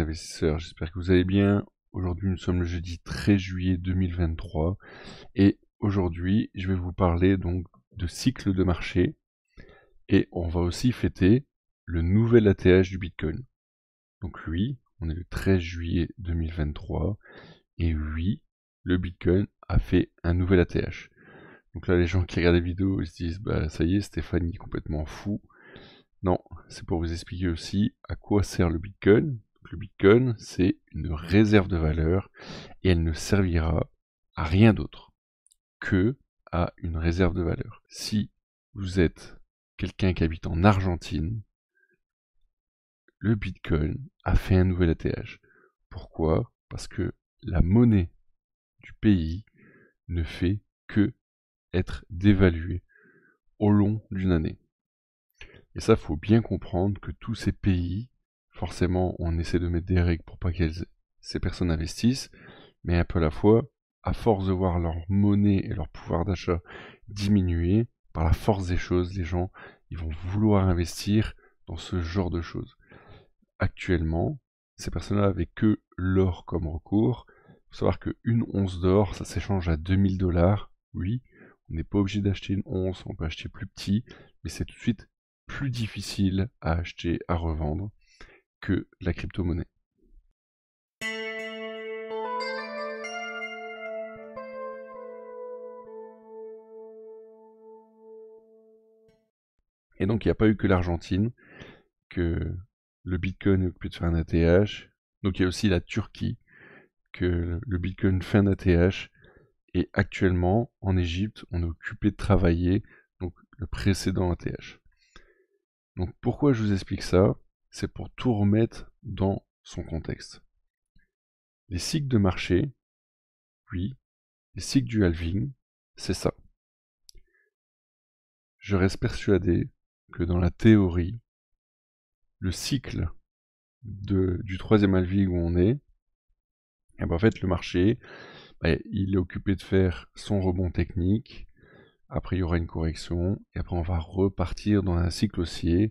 investisseurs, j'espère que vous allez bien. Aujourd'hui nous sommes le jeudi 13 juillet 2023 et aujourd'hui je vais vous parler donc de cycle de marché et on va aussi fêter le nouvel ATH du Bitcoin. Donc lui, on est le 13 juillet 2023 et oui, le Bitcoin a fait un nouvel ATH. Donc là les gens qui regardent les vidéos ils se disent bah ça y est Stéphanie est complètement fou. Non, c'est pour vous expliquer aussi à quoi sert le Bitcoin, le Bitcoin, c'est une réserve de valeur et elle ne servira à rien d'autre que à une réserve de valeur. Si vous êtes quelqu'un qui habite en Argentine, le Bitcoin a fait un nouvel ATH. Pourquoi Parce que la monnaie du pays ne fait que être dévaluée au long d'une année. Et ça, faut bien comprendre que tous ces pays forcément, on essaie de mettre des règles pour pas que ces personnes investissent, mais un peu à la fois, à force de voir leur monnaie et leur pouvoir d'achat diminuer, par la force des choses, les gens, ils vont vouloir investir dans ce genre de choses. Actuellement, ces personnes-là avaient que l'or comme recours. Il faut savoir qu'une once d'or, ça s'échange à 2000 dollars. Oui, on n'est pas obligé d'acheter une once, on peut acheter plus petit, mais c'est tout de suite plus difficile à acheter, à revendre que la crypto-monnaie. Et donc, il n'y a pas eu que l'Argentine, que le Bitcoin a occupé de faire un ATH. Donc, il y a aussi la Turquie, que le Bitcoin fait un ATH. Et actuellement, en Égypte, on est occupé de travailler donc, le précédent ATH. Donc, pourquoi je vous explique ça c'est pour tout remettre dans son contexte. Les cycles de marché, oui, les cycles du halving, c'est ça. Je reste persuadé que dans la théorie, le cycle du troisième halving où on est, eh ben, en fait le marché, ben, il est occupé de faire son rebond technique, après il y aura une correction, et après on va repartir dans un cycle haussier,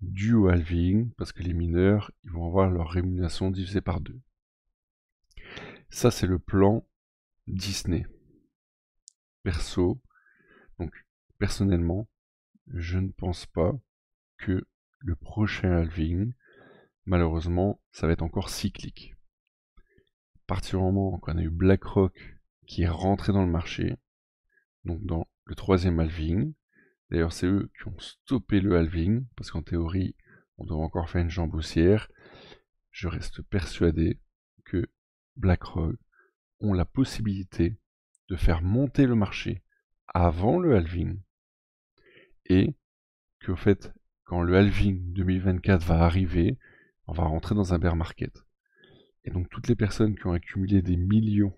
du au halving, parce que les mineurs, ils vont avoir leur rémunération divisée par deux. Ça, c'est le plan Disney. Perso, donc personnellement, je ne pense pas que le prochain halving, malheureusement, ça va être encore cyclique. À partir du moment on a eu BlackRock qui est rentré dans le marché, donc dans le troisième halving, D'ailleurs, c'est eux qui ont stoppé le halving, parce qu'en théorie, on doit encore faire une jambe haussière. Je reste persuadé que BlackRock ont la possibilité de faire monter le marché avant le halving et qu'au fait, quand le halving 2024 va arriver, on va rentrer dans un bear market. Et donc toutes les personnes qui ont accumulé des millions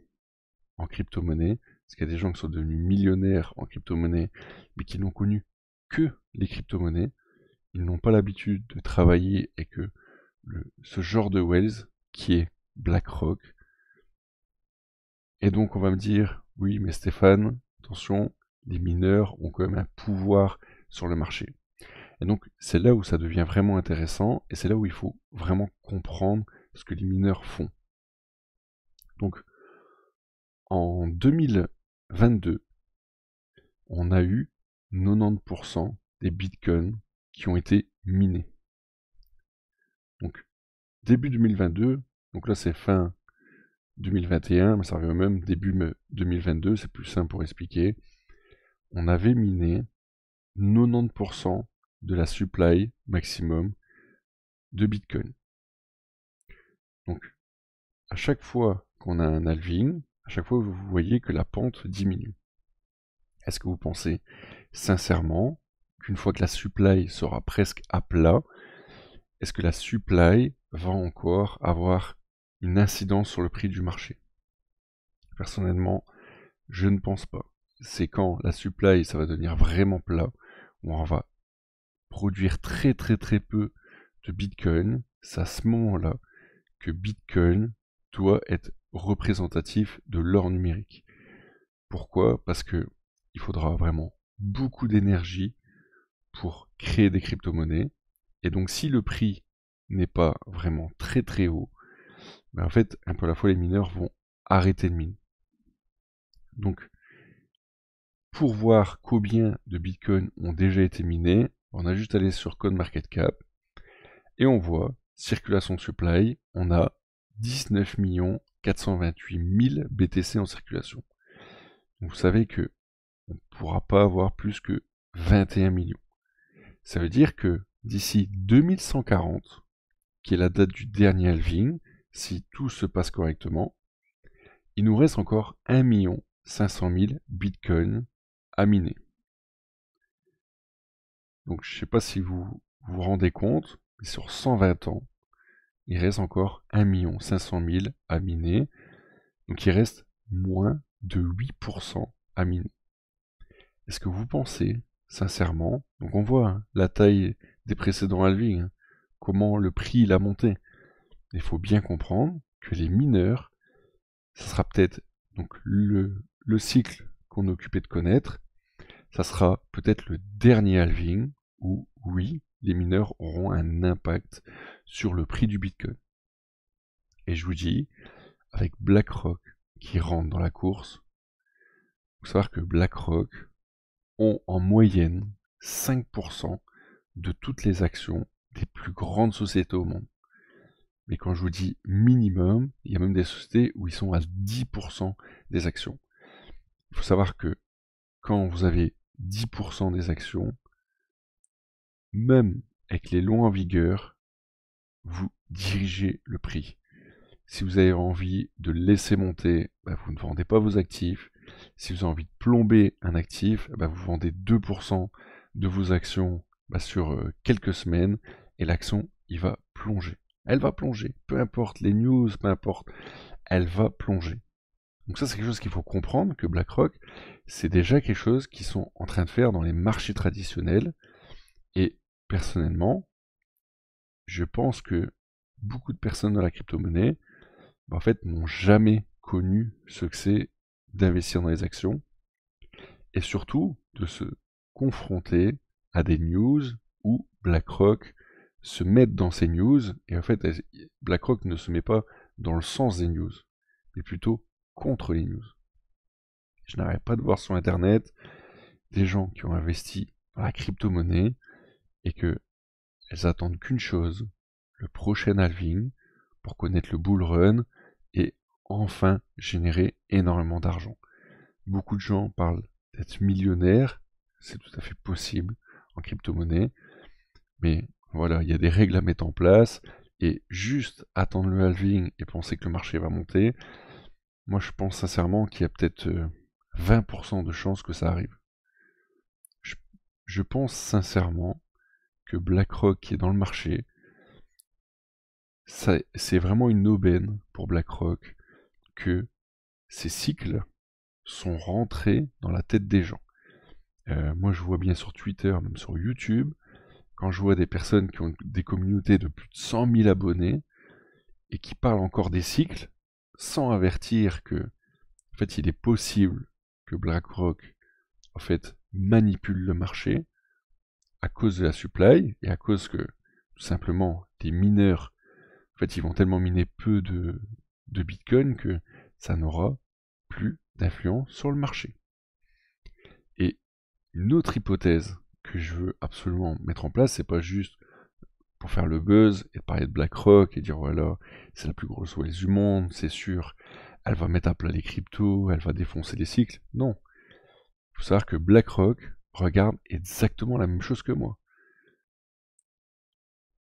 en crypto-monnaie parce qu'il y a des gens qui sont devenus millionnaires en crypto-monnaie, mais qui n'ont connu que les crypto-monnaies. Ils n'ont pas l'habitude de travailler et que ce genre de Wells, qui est BlackRock, et donc on va me dire, oui, mais Stéphane, attention, les mineurs ont quand même un pouvoir sur le marché. Et donc c'est là où ça devient vraiment intéressant et c'est là où il faut vraiment comprendre ce que les mineurs font. Donc en 2000, 22, On a eu 90% des bitcoins qui ont été minés. Donc, début 2022, donc là c'est fin 2021, mais ça revient au même, début 2022, c'est plus simple pour expliquer. On avait miné 90% de la supply maximum de Bitcoin. Donc, à chaque fois qu'on a un halving, à chaque fois vous voyez que la pente diminue. Est-ce que vous pensez sincèrement qu'une fois que la supply sera presque à plat, est-ce que la supply va encore avoir une incidence sur le prix du marché Personnellement, je ne pense pas. C'est quand la supply, ça va devenir vraiment plat, où on va produire très très très peu de Bitcoin. C'est à ce moment-là que Bitcoin doit être représentatif de l'or numérique. Pourquoi Parce que il faudra vraiment beaucoup d'énergie pour créer des crypto-monnaies. Et donc si le prix n'est pas vraiment très très haut, ben, en fait, un peu à la fois les mineurs vont arrêter de miner. Donc, pour voir combien de bitcoins ont déjà été minés, on a juste allé sur market cap et on voit circulation supply, on a 19 millions 428 000 BTC en circulation. vous savez que on ne pourra pas avoir plus que 21 millions. Ça veut dire que d'ici 2140, qui est la date du dernier halving, si tout se passe correctement, il nous reste encore 1 500 000 bitcoins à miner. Donc je ne sais pas si vous vous rendez compte, mais sur 120 ans, il reste encore 1 500 000 à miner. Donc il reste moins de 8% à miner. Est-ce que vous pensez, sincèrement, donc on voit hein, la taille des précédents halvings, hein, comment le prix il a monté. Il faut bien comprendre que les mineurs, ce sera peut-être donc le, cycle qu'on est occupé de connaître, ça sera peut-être le dernier halving ou oui, les mineurs auront un impact sur le prix du Bitcoin. Et je vous dis, avec BlackRock qui rentre dans la course, il faut savoir que BlackRock ont en moyenne 5% de toutes les actions des plus grandes sociétés au monde. Mais quand je vous dis minimum, il y a même des sociétés où ils sont à 10% des actions. Il faut savoir que quand vous avez 10% des actions, même avec les lois en vigueur, vous dirigez le prix. Si vous avez envie de laisser monter, bah, vous ne vendez pas vos actifs. Si vous avez envie de plomber un actif, bah, vous vendez 2% de vos actions bah, sur euh, quelques semaines et l'action, il va plonger. Elle va plonger, peu importe les news, peu importe, elle va plonger. Donc ça, c'est quelque chose qu'il faut comprendre, que BlackRock, c'est déjà quelque chose qu'ils sont en train de faire dans les marchés traditionnels. Et personnellement, je pense que beaucoup de personnes dans la crypto-monnaie, bah, en fait, n'ont jamais connu ce que c'est d'investir dans les actions et surtout de se confronter à des news où BlackRock se met dans ces news et en fait, BlackRock ne se met pas dans le sens des news, mais plutôt contre les news. Je n'arrête pas de voir sur Internet des gens qui ont investi dans la crypto-monnaie et que elles attendent qu'une chose, le prochain halving, pour connaître le bull run et enfin générer énormément d'argent. Beaucoup de gens parlent d'être millionnaires, c'est tout à fait possible en crypto-monnaie, mais voilà, il y a des règles à mettre en place, et juste attendre le halving et penser que le marché va monter, moi je pense sincèrement qu'il y a peut-être 20% euh, de chances que ça arrive. je pense sincèrement que BlackRock est dans le marché, c'est vraiment une aubaine pour BlackRock que ces cycles sont rentrés dans la tête des gens. Euh, moi, je vois bien sur Twitter, même sur YouTube, quand je vois des personnes qui ont des communautés de plus de 100 000 abonnés et qui parlent encore des cycles sans avertir que, en fait, il est possible que BlackRock, en fait, manipule le marché à cause de la supply et à cause que tout simplement des mineurs, en fait, ils vont tellement miner peu de, Bitcoin que ça n'aura plus d'influence sur le marché. Et une autre hypothèse que je veux absolument mettre en place, c'est pas juste pour faire le buzz et parler de BlackRock et dire voilà, c'est la plus grosse Wallet du monde, c'est sûr, elle va mettre à plat les cryptos, elle va défoncer les cycles. Non. Il faut savoir que BlackRock regarde exactement la même chose que moi.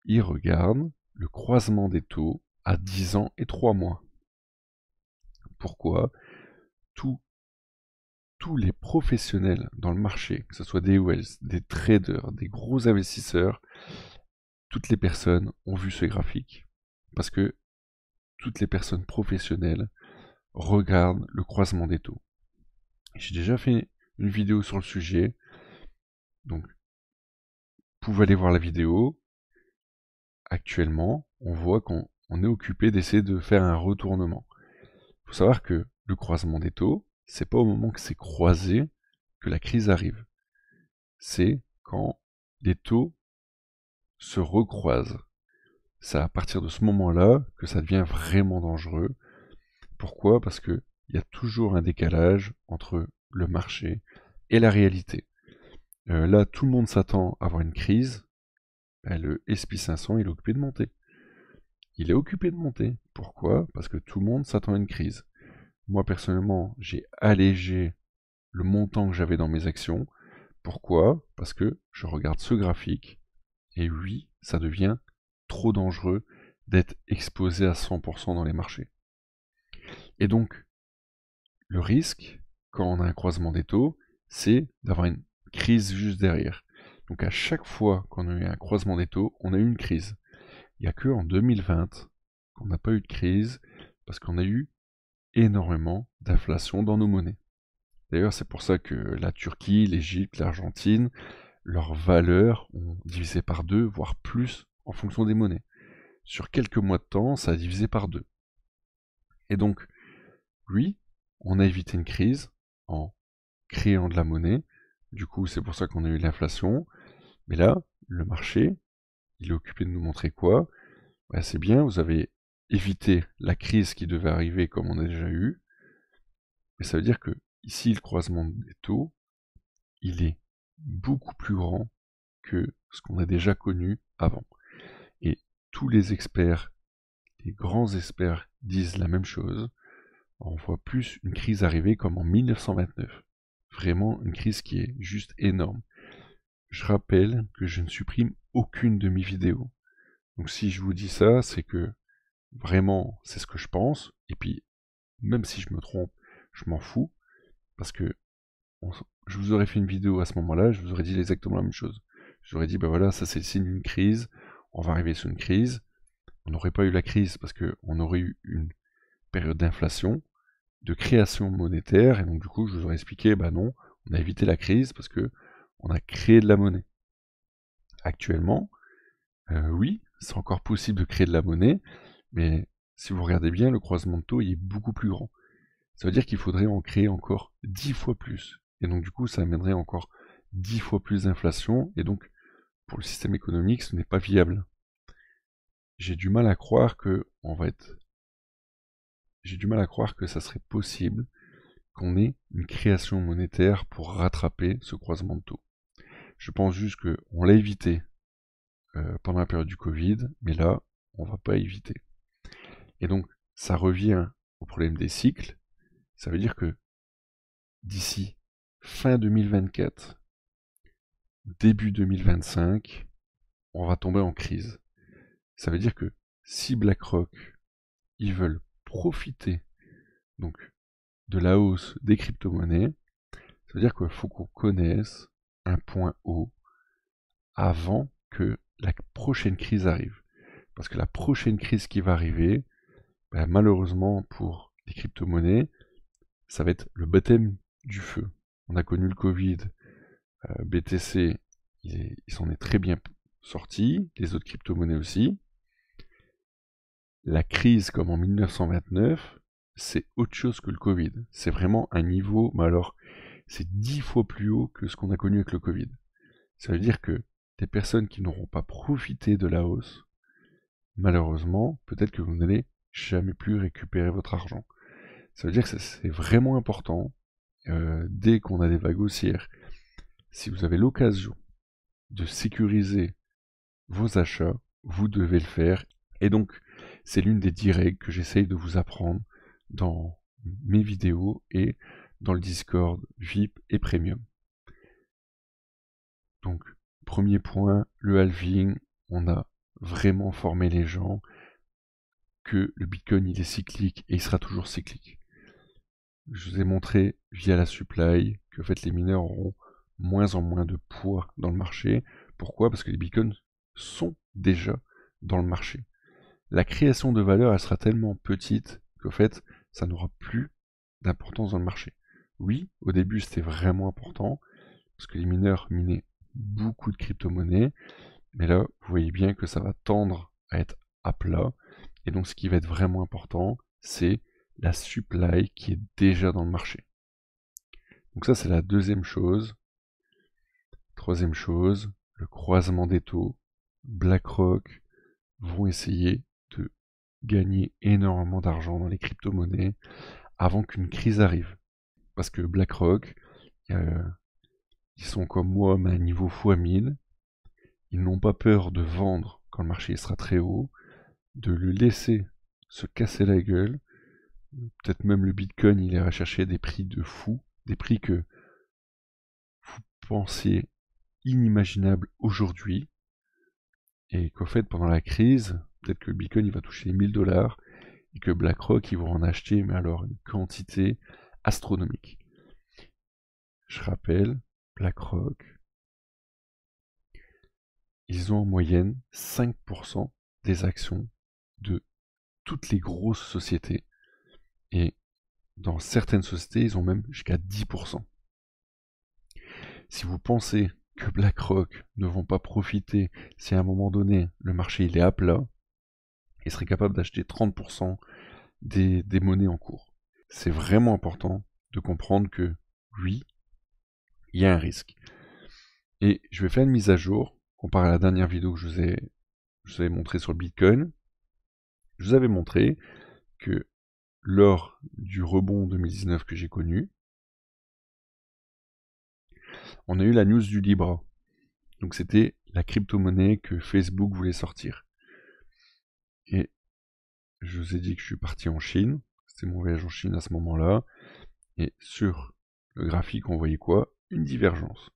Il regarde le croisement des taux à 10 ans et 3 mois. Pourquoi Tous les professionnels dans le marché, que ce soit des wells, des traders, des gros investisseurs, toutes les personnes ont vu ce graphique. Parce que toutes les personnes professionnelles regardent le croisement des taux. J'ai déjà fait une vidéo sur le sujet. Donc, vous pouvez aller voir la vidéo. Actuellement, on voit qu'on est occupé d'essayer de faire un retournement. Il faut savoir que le croisement des taux, c'est pas au moment que c'est croisé que la crise arrive. C'est quand les taux se recroisent. C'est à partir de ce moment-là que ça devient vraiment dangereux. Pourquoi Parce qu'il y a toujours un décalage entre le marché et la réalité. Euh, là, tout le monde s'attend à avoir une crise. Bah, le SP500, il est occupé de monter. Il est occupé de monter. Pourquoi Parce que tout le monde s'attend à une crise. Moi, personnellement, j'ai allégé le montant que j'avais dans mes actions. Pourquoi Parce que je regarde ce graphique. Et oui, ça devient trop dangereux d'être exposé à 100% dans les marchés. Et donc, le risque, quand on a un croisement des taux, c'est d'avoir une crise juste derrière. Donc à chaque fois qu'on a eu un croisement des taux, on a eu une crise. Il n'y a que en 2020 qu'on n'a pas eu de crise parce qu'on a eu énormément d'inflation dans nos monnaies. D'ailleurs, c'est pour ça que la Turquie, l'Égypte, l'Argentine, leurs valeurs ont divisé par deux, voire plus, en fonction des monnaies. Sur quelques mois de temps, ça a divisé par deux. Et donc, oui, on a évité une crise en créant de la monnaie, du coup, c'est pour ça qu'on a eu l'inflation. Mais là, le marché, il est occupé de nous montrer quoi bah, C'est bien, vous avez évité la crise qui devait arriver comme on a déjà eu. Mais ça veut dire que ici, le croisement des taux, il est beaucoup plus grand que ce qu'on a déjà connu avant. Et tous les experts, les grands experts disent la même chose. On voit plus une crise arriver comme en 1929 vraiment une crise qui est juste énorme. Je rappelle que je ne supprime aucune de mes vidéos. Donc si je vous dis ça, c'est que vraiment c'est ce que je pense, et puis même si je me trompe, je m'en fous, parce que je vous aurais fait une vidéo à ce moment-là, je vous aurais dit exactement la même chose. Je vous aurais dit, ben voilà, ça c'est le signe d'une crise, on va arriver sur une crise, on n'aurait pas eu la crise parce qu'on aurait eu une période d'inflation, de création monétaire. Et donc du coup, je vous aurais expliqué, bah non, on a évité la crise parce que on a créé de la monnaie. Actuellement, euh, oui, c'est encore possible de créer de la monnaie, mais si vous regardez bien, le croisement de taux il est beaucoup plus grand. Ça veut dire qu'il faudrait en créer encore dix fois plus. Et donc du coup, ça amènerait encore dix fois plus d'inflation. Et donc, pour le système économique, ce n'est pas viable. J'ai du mal à croire qu'on va être j'ai du mal à croire que ça serait possible qu'on ait une création monétaire pour rattraper ce croisement de taux. Je pense juste qu'on l'a évité euh, pendant la période du Covid, mais là, on va pas éviter. Et donc, ça revient au problème des cycles. Ça veut dire que d'ici fin 2024, début 2025, on va tomber en crise. Ça veut dire que si BlackRock, ils veulent profiter donc de la hausse des crypto-monnaies, cest à dire qu'il faut qu'on connaisse un point haut avant que la prochaine crise arrive. Parce que la prochaine crise qui va arriver, ben, malheureusement pour les crypto-monnaies, ça va être le baptême du feu. On a connu le Covid, euh, BTC, il s'en est, est très bien sorti, les autres crypto-monnaies aussi la crise comme en 1929, c'est autre chose que le Covid. C'est vraiment un niveau, mais alors, c'est dix fois plus haut que ce qu'on a connu avec le Covid. Ça veut dire que des personnes qui n'auront pas profité de la hausse, malheureusement, peut-être que vous n'allez jamais plus récupérer votre argent. Ça veut dire que c'est vraiment important, euh, dès qu'on a des vagues haussières, si vous avez l'occasion de sécuriser vos achats, vous devez le faire. Et donc, c'est l'une des 10 règles que j'essaye de vous apprendre dans mes vidéos et dans le Discord VIP et Premium. Donc, premier point, le halving, on a vraiment formé les gens que le Bitcoin il est cyclique et il sera toujours cyclique. Je vous ai montré via la supply que fait les mineurs auront moins en moins de poids dans le marché. Pourquoi Parce que les bitcoins sont déjà dans le marché la création de valeur, elle sera tellement petite qu'au fait, ça n'aura plus d'importance dans le marché. Oui, au début, c'était vraiment important, parce que les mineurs minaient beaucoup de crypto-monnaies, mais là, vous voyez bien que ça va tendre à être à plat. Et donc, ce qui va être vraiment important, c'est la supply qui est déjà dans le marché. Donc ça, c'est la deuxième chose. Troisième chose, le croisement des taux. BlackRock vont essayer de gagner énormément d'argent dans les crypto-monnaies avant qu'une crise arrive. Parce que BlackRock, euh, ils sont comme moi, mais à un niveau x1000. Ils n'ont pas peur de vendre quand le marché sera très haut, de le laisser se casser la gueule. Peut-être même le Bitcoin, il ira chercher des prix de fou, des prix que vous pensez inimaginables aujourd'hui. Et qu'au fait, pendant la crise, peut-être que Beacon il va toucher 1000 dollars et que BlackRock ils vont en acheter, mais alors une quantité astronomique. Je rappelle, BlackRock, ils ont en moyenne 5% des actions de toutes les grosses sociétés. Et dans certaines sociétés, ils ont même jusqu'à 10%. Si vous pensez que BlackRock ne vont pas profiter si à un moment donné le marché il est à plat, et serait capable d'acheter 30% des, des monnaies en cours. C'est vraiment important de comprendre que oui, il y a un risque. Et je vais faire une mise à jour, comparé à la dernière vidéo que je vous ai, je vous avais montré sur le Bitcoin. Je vous avais montré que lors du rebond 2019 que j'ai connu, on a eu la news du Libra. Donc c'était la crypto-monnaie que Facebook voulait sortir. Et je vous ai dit que je suis parti en Chine. C'était mon voyage en Chine à ce moment-là. Et sur le graphique, on voyait quoi Une divergence.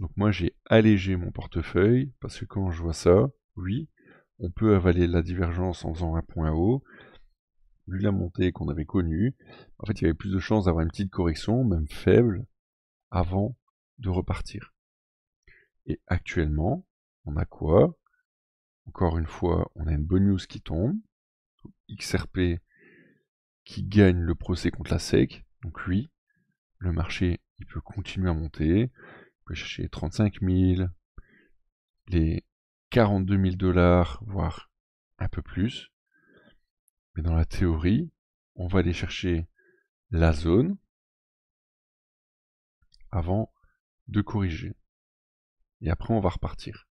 Donc moi, j'ai allégé mon portefeuille, parce que quand je vois ça, oui, on peut avaler la divergence en faisant un point haut. Vu la montée qu'on avait connue, en fait, il y avait plus de chances d'avoir une petite correction, même faible, avant de repartir. Et actuellement, on a quoi encore une fois, on a une bonne news qui tombe. XRP qui gagne le procès contre la SEC. Donc lui, le marché, il peut continuer à monter. on peut chercher les 35 000, les 42 000 dollars, voire un peu plus. Mais dans la théorie, on va aller chercher la zone avant de corriger. Et après, on va repartir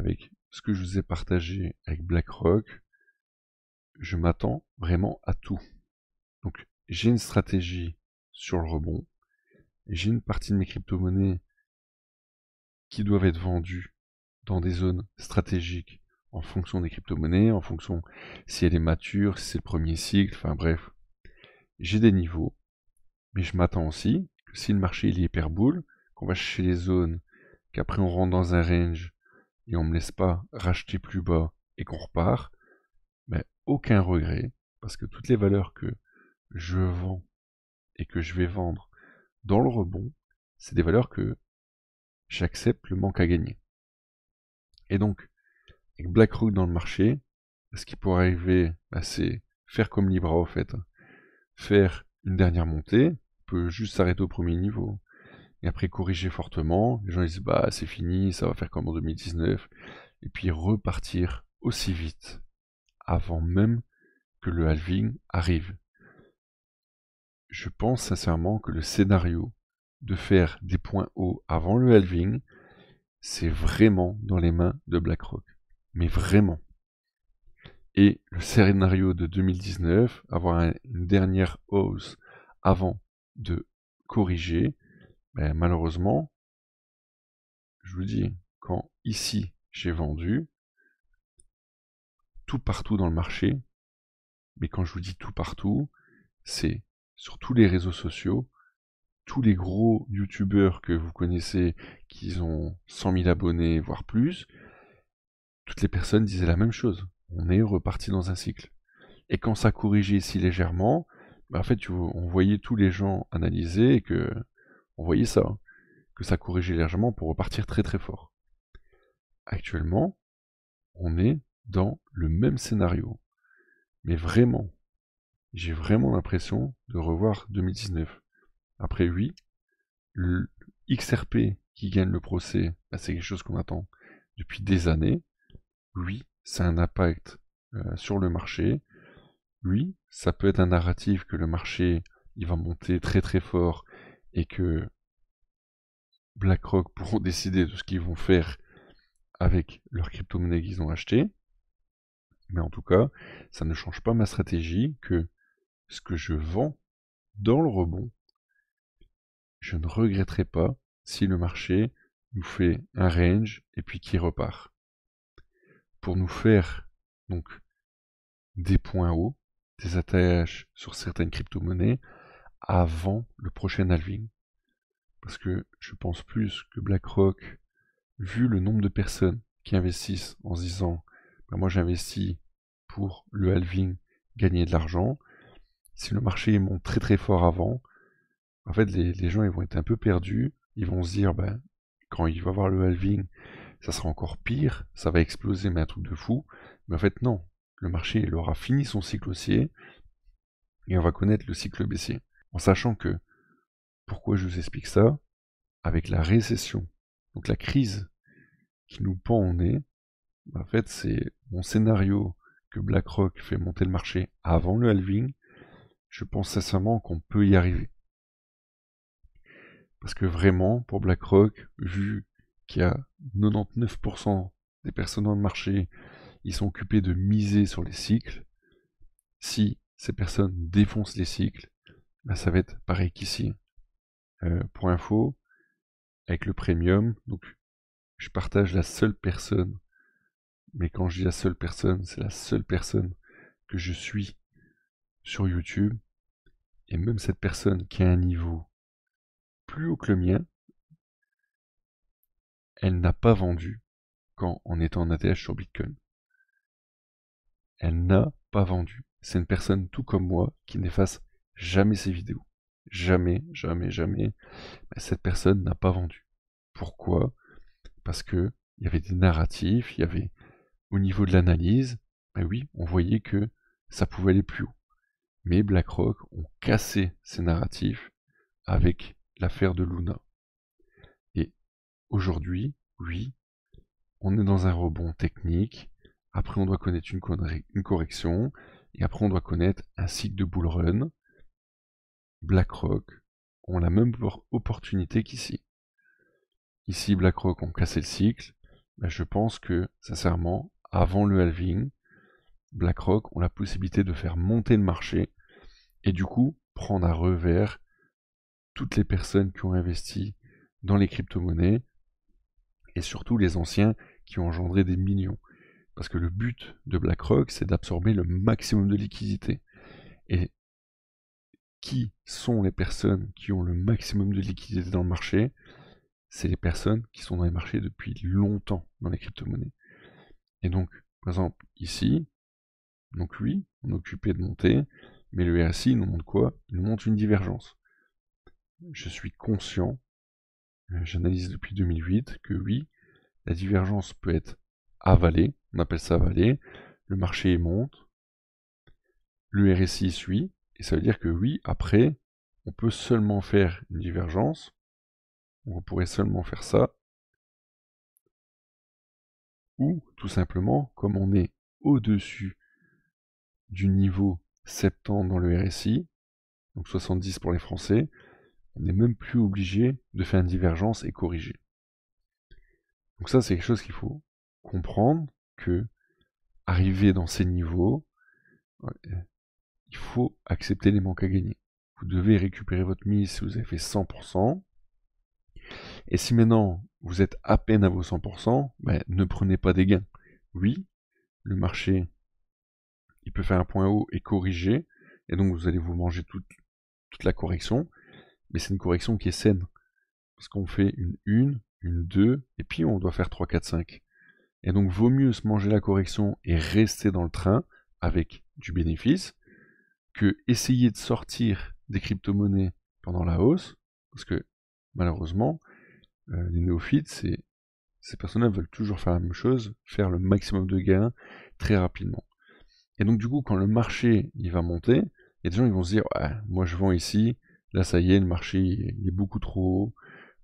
avec ce que je vous ai partagé avec BlackRock, je m'attends vraiment à tout. Donc j'ai une stratégie sur le rebond, j'ai une partie de mes crypto-monnaies qui doivent être vendues dans des zones stratégiques en fonction des crypto-monnaies, en fonction si elle est mature, si c'est le premier cycle, enfin bref. J'ai des niveaux, mais je m'attends aussi que si le marché est hyper qu'on va chercher les zones, qu'après on rentre dans un range et on me laisse pas racheter plus bas et qu'on repart, mais ben, aucun regret, parce que toutes les valeurs que je vends et que je vais vendre dans le rebond, c'est des valeurs que j'accepte le manque à gagner. Et donc, avec BlackRock dans le marché, ce qui pourrait arriver, ben, c'est faire comme Libra au fait, faire une dernière montée, on peut juste s'arrêter au premier niveau, et après corriger fortement. Les gens disent bah c'est fini, ça va faire comme en 2019, et puis repartir aussi vite avant même que le halving arrive. Je pense sincèrement que le scénario de faire des points hauts avant le halving, c'est vraiment dans les mains de BlackRock. Mais vraiment. Et le scénario de 2019, avoir une dernière hausse avant de corriger, ben, malheureusement, je vous dis, quand ici j'ai vendu, tout partout dans le marché, mais quand je vous dis tout partout, c'est sur tous les réseaux sociaux, tous les gros youtubeurs que vous connaissez qui ont 100 000 abonnés, voire plus, toutes les personnes disaient la même chose. On est reparti dans un cycle. Et quand ça corrigeait si légèrement, ben, en fait, on voyait tous les gens analyser et que on voyait ça, hein, que ça corrigeait largement pour repartir très très fort. Actuellement, on est dans le même scénario. Mais vraiment, j'ai vraiment l'impression de revoir 2019. Après, oui, le XRP qui gagne le procès, bah, c'est quelque chose qu'on attend depuis des années. Oui, ça a un impact euh, sur le marché. Oui, ça peut être un narratif que le marché il va monter très très fort et que BlackRock pourront décider de ce qu'ils vont faire avec leurs crypto monnaies qu'ils ont achetées. Mais en tout cas, ça ne change pas ma stratégie que ce que je vends dans le rebond, je ne regretterai pas si le marché nous fait un range et puis qui repart. Pour nous faire donc des points hauts, des attaches sur certaines crypto-monnaies, avant le prochain halving. Parce que je pense plus que BlackRock, vu le nombre de personnes qui investissent en se disant bah, Moi j'investis pour le halving, gagner de l'argent. Si le marché monte très très fort avant, en fait les, gens ils vont être un peu perdus. Ils vont se dire ben, Quand il va avoir le halving, ça sera encore pire, ça va exploser, mais un truc de fou. Mais en fait, non. Le marché il aura fini son cycle haussier et on va connaître le cycle baissier. En sachant que, pourquoi je vous explique ça Avec la récession, donc la crise qui nous pend en nez, en fait c'est mon scénario que BlackRock fait monter le marché avant le halving, je pense sincèrement qu'on peut y arriver. Parce que vraiment, pour BlackRock, vu qu'il y a 99% des personnes dans le marché, ils sont occupés de miser sur les cycles, si ces personnes défoncent les cycles, ça va être pareil qu'ici. Euh, pour info, avec le premium, donc je partage la seule personne. Mais quand je dis la seule personne, c'est la seule personne que je suis sur YouTube. Et même cette personne qui a un niveau plus haut que le mien, elle n'a pas vendu quand on était en ATH sur Bitcoin. Elle n'a pas vendu. C'est une personne tout comme moi qui n'efface jamais ces vidéos. Jamais, jamais, jamais. Bah, cette personne n'a pas vendu. Pourquoi Parce que il y avait des narratifs, il y avait au niveau de l'analyse, mais bah oui, on voyait que ça pouvait aller plus haut. Mais BlackRock ont cassé ces narratifs avec l'affaire de Luna. Et aujourd'hui, oui, on est dans un rebond technique. Après, on doit connaître une, une correction. Et après, on doit connaître un cycle de bull run. BlackRock ont la même opportunité qu'ici. Ici, BlackRock ont cassé le cycle, mais bah, je pense que, sincèrement, avant le halving, BlackRock ont la possibilité de faire monter le marché et du coup prendre à revers toutes les personnes qui ont investi dans les crypto-monnaies et surtout les anciens qui ont engendré des millions. Parce que le but de BlackRock, c'est d'absorber le maximum de liquidités. Et qui sont les personnes qui ont le maximum de liquidité dans le marché C'est les personnes qui sont dans les marchés depuis longtemps dans les crypto-monnaies. Et donc, par exemple, ici, donc lui, on est occupé de monter, mais le RSI nous montre quoi Il nous montre une divergence. Je suis conscient, euh, j'analyse depuis 2008, que oui, la divergence peut être avalée, on appelle ça avalée, le marché monte, le RSI suit, et ça veut dire que oui, après, on peut seulement faire une divergence. On pourrait seulement faire ça. Ou tout simplement, comme on est au-dessus du niveau 70 dans le RSI, donc 70 pour les Français, on n'est même plus obligé de faire une divergence et corriger. Donc ça, c'est quelque chose qu'il faut comprendre, que arriver dans ces niveaux, il faut accepter les manques à gagner. Vous devez récupérer votre mise si vous avez fait 100%. Et si maintenant vous êtes à peine à vos 100%, ben, ne prenez pas des gains. Oui, le marché, il peut faire un point haut et corriger, et donc vous allez vous manger toute, toute la correction, mais c'est une correction qui est saine. Parce qu'on fait une 1, une 2, et puis on doit faire 3, 4, 5. Et donc vaut mieux se manger la correction et rester dans le train avec du bénéfice, que essayer de sortir des crypto-monnaies pendant la hausse, parce que malheureusement, euh, les néophytes, c'est ces personnes-là veulent toujours faire la même chose, faire le maximum de gains très rapidement. Et donc du coup, quand le marché il va monter, il y a des gens qui vont se dire, moi je vends ici, là ça y est, le marché il est beaucoup trop haut,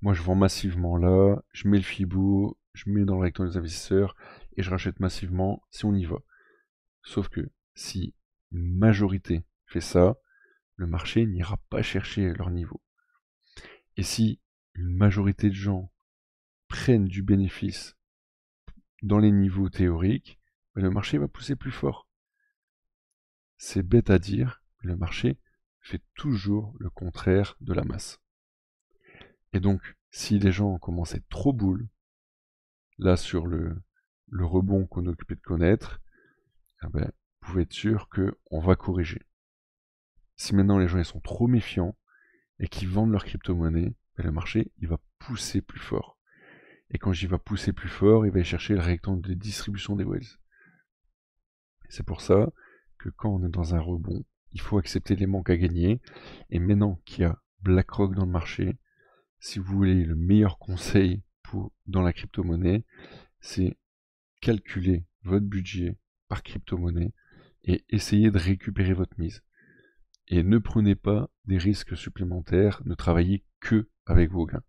moi je vends massivement là, je mets le FIBO, je mets dans le rectangle des investisseurs et je rachète massivement si on y va. Sauf que si majorité fait ça, le marché n'ira pas chercher leur niveau. Et si une majorité de gens prennent du bénéfice dans les niveaux théoriques, bah, le marché va pousser plus fort. C'est bête à dire, mais le marché fait toujours le contraire de la masse. Et donc, si les gens ont commencé trop boule, là sur le, rebond qu'on occupait de connaître, ah ben, vous pouvez être sûr qu'on va corriger si maintenant les gens sont trop méfiants et qu'ils vendent leur crypto-monnaie, ben, le marché il va pousser plus fort. Et quand il va pousser plus fort, il va chercher le rectangle de distribution des whales. C'est pour ça que quand on est dans un rebond, il faut accepter les manques à gagner. Et maintenant qu'il y a BlackRock dans le marché, si vous voulez le meilleur conseil pour, dans la crypto-monnaie, c'est calculer votre budget par crypto-monnaie et essayer de récupérer votre mise et ne prenez pas des risques supplémentaires, ne travaillez que avec vos gains.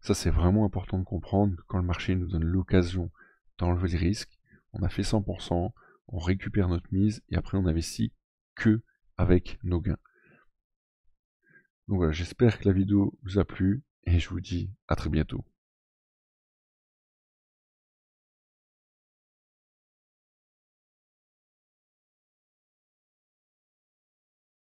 Ça c'est vraiment important de comprendre quand le marché nous donne l'occasion d'enlever les risques, on a fait 100%, on récupère notre mise et après on investit que avec nos gains. Donc voilà, j'espère que la vidéo vous a plu et je vous dis à très bientôt.